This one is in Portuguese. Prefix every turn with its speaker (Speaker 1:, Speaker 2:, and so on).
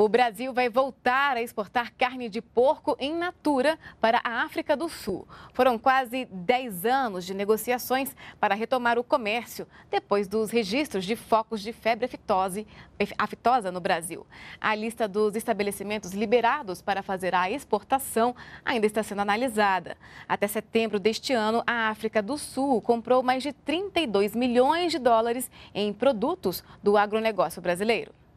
Speaker 1: O Brasil vai voltar a exportar carne de porco em natura para a África do Sul. Foram quase 10 anos de negociações para retomar o comércio depois dos registros de focos de febre aftosa, aftosa no Brasil. A lista dos estabelecimentos liberados para fazer a exportação ainda está sendo analisada. Até setembro deste ano, a África do Sul comprou mais de 32 milhões de dólares em produtos do agronegócio brasileiro.